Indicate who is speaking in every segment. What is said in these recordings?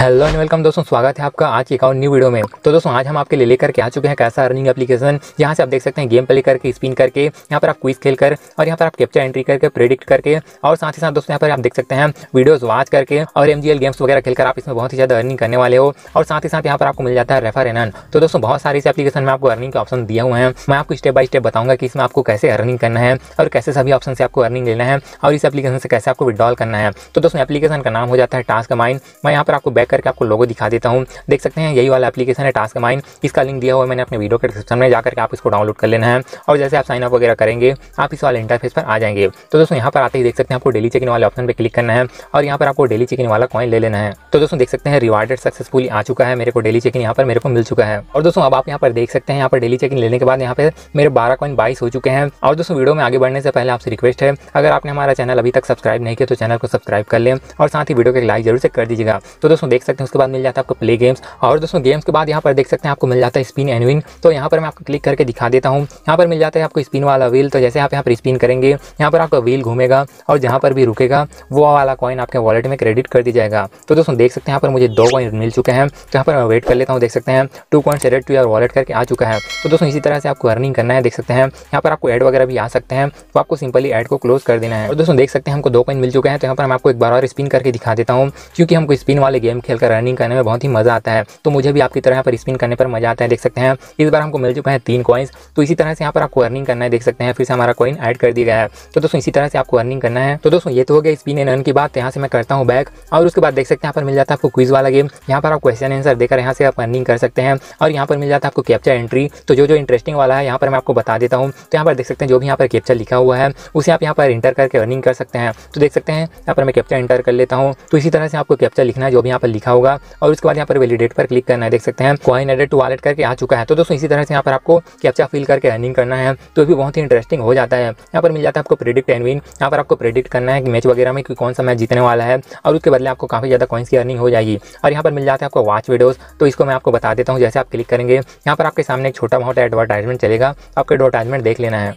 Speaker 1: hello and welcome दोस्तों स्वागत है आपका आज के और न्यू वीडियो में तो दोस्तों आज हम आपके लिए लेकर के आ चुके हैं कैसा अर्निंग एप्लीकेशन यहाँ से आप देख सकते हैं गेम प्ले करके स्पिन करके यहाँ पर आप क्विज खेल कर और यहाँ पर आप कैप्चर एंट्री करके प्रेडिक्ट करके और साथ ही साथ दोस्तों यहाँ पर आप देख सकते हैं वीडियोज वॉच करके और एम गेम्स वगैरह खेलकर आप इसमें बहुत ही ज़्यादा अर्निंग करने वाले हो और साथ ही साथ यहाँ पर आपको मिल जाता है रेफर एन तो दोस्तों बहुत सारे इस एप्लीकेशन में आपको अर्निंग के ऑप्शन दिए हुए हैं मैं आपको स्टेप बाय स्टेप बताऊंगा कि इसमें आपको कैसे अर्निंग करना है और कैसे सभी ऑप्शन से आपको अर्निंग लेना है और इस एप्लीकेशन से कैसे आपको विड्रॉल करना है तो दोस्तों एप्लीकेशन का नाम हो जाता है टास्क माइंड मैं यहाँ पर आपको बैक करके आपको लोगो दिखा देता हूँ देख सकते हैं यही वाला एप्लीकेशन है टास्क माइन इसका लिंक दिया हुआ है मैंने अपने वीडियो के डिस्क्रिप्शन में जाकर के आप इसको डाउनलोड कर लेना है और जैसे आप साइन अप वगैरह करेंगे आप इस वाले इंटरफेस पर आ जाएंगे तो दोस्तों यहाँ पर आते ही देख सकते हैं आपको डेली चेकिंग वाले ऑप्शन पर क्लिक करना है और यहाँ पर आपको डेली चेकिंग वाला कॉइन ले लेना है तो दोस्तों देख सकते हैं रिवार्डेड सक्सेसफुल आ चुका है मेरे को डेली चेकिंग यहाँ पर मेरे को मिल चुका है और दोस्तों अब आप यहाँ पर देख सकते हैं यहाँ पर डेली चेकिंग लेने के बाद यहाँ पर मेरे बारह कॉइन बाईस हो चुके हैं और दोस्तों वीडियो में आगे बढ़ने से पहले आपसे रिक्वेस्ट है अगर आपने हमारा चैनल अभी तक सब्सक्राइब नहीं किया तो चैनल को सब्सक्राइब कर लें और साथ ही वीडियो को लाइक जरूर से कर दीजिएगा तो दोस्तों देख देख सकते हैं उसके बाद मिल जाता है आपको प्ले गेम्स और दोस्तों गेम्स के बाद यहाँ पर देख सकते हैं आपको मिल जाता है स्पिन एंड विन तो यहाँ पर मैं आपको क्लिक करके दिखा देता हूँ यहाँ पर मिल जाता है आपको स्पिन वाला व्हील तो जैसे आप यहाँ पर स्पिन करेंगे यहाँ पर आपका व्हील घूमेगा और जहाँ पर भी रुकेगा वो वाला कॉइन आपके वॉलेट में क्रेडिट कर दी जाएगा तो दोस्तों देख सकते हैं यहाँ पर मुझे दो कॉइन मिल चुके हैं तो यहाँ पर मैं वेट कर लेता हूँ देख सकते हैं टू कॉइन सेलेक्ट टू यार वॉलेट करके आ चुका है तो दोस्तों इसी तरह से आपको अर्निंग करना है देख सकते हैं यहाँ पर आपको एड वगैरह भी आ सकते हैं तो आपको सिंपली एड को क्लोज कर देना है और दोस्तों देख सकते हैं हमको दो कॉइन मिल चुके हैं तो यहाँ पर मैं आपको एक बार और स्पिन करके दिखा देता हूँ क्योंकि हमको स्पिन वाले गेम खेल कर रनिंग करने में बहुत ही मज़ा आता है तो मुझे भी आपकी तरह यहाँ पर स्पिन करने पर मज़ा आता है देख सकते हैं इस बार हमको मिल चुका है तीन कॉइन्स तो इसी तरह से यहाँ पर आपको अर्निंग करना है देख सकते हैं फिर से हमारा कॉइन ऐड कर दिया गया है तो दोस्तों इसी तरह से आपको अर्निंग करना है तो दोस्तों ये तो हो गया स्पिन एंड अर्न की बात यहाँ से मैं करता हूँ बैक और उसके बाद देख सकते हैं यहाँ पर मिल जाता है आपको क्विज वाला गेम यहाँ पर आप क्वेश्चन आंसर देकर यहाँ से आप अर्निंग कर सकते हैं और यहाँ पर मिल जाता है आपको कैप्चर एंट्री तो जो जो इंटरेस्टिंग वाला है यहाँ पर मैं आपको बता देता हूँ तो यहाँ पर देख सकते हैं जो भी यहाँ पर कैप्चर लिखा हुआ है उसे आप यहाँ पर इंटर करके अर्निंग कर सकते हैं तो देख सकते हैं यहाँ पर मैं कैप्चर इंटर कर लेता हूँ तो इसी तरह से आपको कैप्चर लिखना है जो भी यहाँ पर लिखा होगा और उसके बाद यहाँ पर वैलिडेट पर क्लिक करना है देख सकते हैं कॉइन एडेड टू वॉलेट करके आ चुका है तो दोस्तों इसी तरह से यहाँ पर आपको कैप्चा फिल करके रनिंग करना है तो भी बहुत ही इंटरेस्टिंग हो जाता है यहाँ पर मिल जाता है आपको प्रिडिक्ट एंड विन यहाँ पर आपको प्रिडिक्ट करना है कि मैच वगैरह में कि कौन सा मैच जीतने वाला है और उसके बदले आपको काफ़ी ज़्यादा कॉइन्स की अर्निंग हो जाएगी और यहाँ पर मिल जाता है आपको वॉच वीडियोज़ तो इसको मैं आपको बता देता हूँ जैसे आप क्लिक करेंगे यहाँ पर आपके सामने एक छोटा मोटा एडवर्टाइजमेंट चलेगा आपको एडवर्टाइजमेंट देख लेना है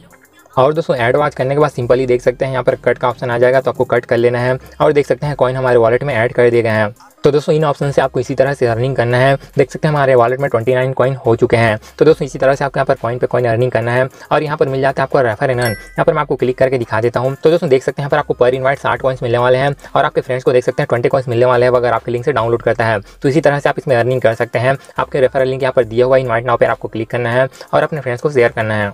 Speaker 1: और दोस्तों ऐड वाच करने के बाद सिंपली देख सकते हैं यहाँ पर कट का ऑप्शन आ जाएगा तो आपको कट कर लेना है और देख सकते हैं कॉइन हमारे वॉलेट में ऐड कर दिए गए हैं तो दोस्तों इन ऑप्शन से आपको इसी तरह से अर्निंग करना है देख सकते हैं हमारे वॉलेट में ट्वेंटी नाइन कॉइन हो चुके हैं तो दोस्तों इसी तरह से आपको यहाँ पर कॉइन पे कॉइन अर्निंग करना है और यहाँ पर मिल जाता है आपको रेफर एन यहाँ पर मैं आपको क्लिक करके दिखा देता हूँ तो दोस्तों देख सकते हैं यहाँ पर आपको पर इन्वाइट साठ कॉइन्स मिलने वाले हैं और आपके फ्रेंड्स को देख सकते हैं ट्वेंटी कॉइन्स मिलने वाले हैं अगर आपके लिंक से डाउनलोड करता है तो इसी तरह से आप इसमें अर्निंग कर सकते हैं आपके रेफरल लिंक यहाँ पर दिया हुआ इन्वाइट नाव पर आपको क्लिक करना है और अपने फ्रेंड्स को शेयर करना है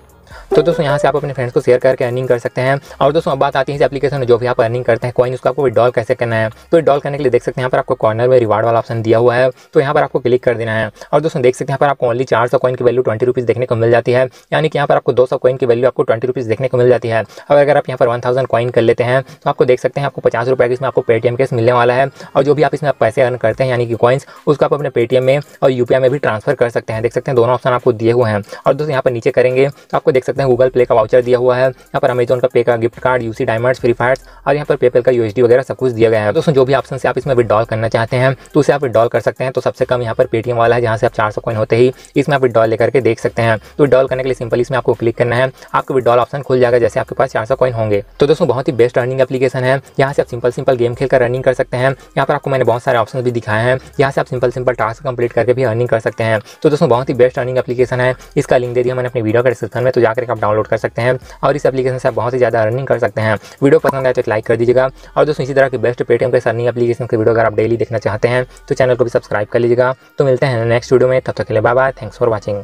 Speaker 1: तो दोस्तों यहाँ से आप अपने फ्रेंड्स को शेयर करके अर्निंग कर सकते हैं और दोस्तों अब बात आती है एप्लीकेशन जो भी आप अर्निंग करते हैं कॉइन उसको आपको विड्रॉल कैसे करना है तो विड्रॉल करने के लिए देख सकते हैं यहाँ पर आपको कॉर्नर में रिवार्ड वाला ऑप्शन दिया हुआ है तो यहाँ पर आपको क्लिक कर देना है और दोस्तों देख सकते हैं यहाँ पर आपको ओनली चार सौ की वैल्यू ट्वेंटी रुपीज़ देखने को मिल जाती है यानी कि यहाँ पर आपको दो सौ कॉइन की वैल्यू आपको ट्वेंटी रुपीज़ देखने को मिल जाती है और अगर आप यहाँ पर वन थाउजेंड कॉइन कर लेते हैं तो आपको देख सकते हैं आपको पचास रुपये इसमें आपको पेटीएम केस मिलने वाला है और जो भी आप इसमें पैसे अर्न करते हैं यानी कि कॉइन्स उसको आप अपने पेटीएम में और यूपीआई में भी ट्रांसफर कर सकते हैं देख सकते हैं दोनों ऑप्शन आपको दिए हुए हैं और दोस्तों यहाँ पर नीचे करेंगे तो आपको देख सकते हैं गूगल प्ले का वाउचर दिया हुआ है यहाँ पर अमेजन का पे का gift card UC diamonds free fire और यहाँ पर पेपल का यूएसडी वगैरह सब कुछ दिया गया है दोस्तों जो भी ऑप्शन से आप इसमें विड्रॉल करना चाहते हैं तो उसे आप विड्रॉल कर सकते हैं तो सबसे कम यहाँ पर पेटीएम वाला है जहाँ से आप चार सौ होते ही इसमें आप विड्रॉल लेकर के देख सकते हैं तो विड्रॉल करने के लिए सिंपल इसमें आपको क्लिक करना है आपको विड्रॉल ऑप्शन खुल जाएगा जैसे आपके पास चार सौ कॉइन होंगे तो दोस्तों बहुत ही बेस्ट अर्निंग एप्लीकेशन है यहाँ से आप सिंपल सिंपल गेम खेल कर रनिंग कर सकते हैं यहाँ पर आपको मैंने बहुत सारे ऑप्शन भी दिखाए हैं यहाँ से आप सिंपल सिंपल टास्क कंप्लीट करके भी अर्निंग कर सकते हैं तो दोस्तों बहुत ही बेस्ट अर्निंग एप्लीकेशन है इसका लिंक दे दिया मैंने अपनी वीडियो का डिस्क्रिप्शन में तो जाकर आप डाउनलोड कर सकते हैं और इस एप्लीकेशन से आप बहुत ही ज़्यादा अर्निंग कर सकते हैं वीडियो पसंद आए तो लाइक कर दीजिएगा और दोस्तों इसी तरह की बेस्ट पेटीएम के अर्निंग एप्लीकेशन की वीडियो अगर आप डेली देखना चाहते हैं तो चैनल को भी सब्सक्राइब कर लीजिएगा तो मिलते हैं नेक्स्ट वीडियो में तब तक के लिए bye bye thanks for watching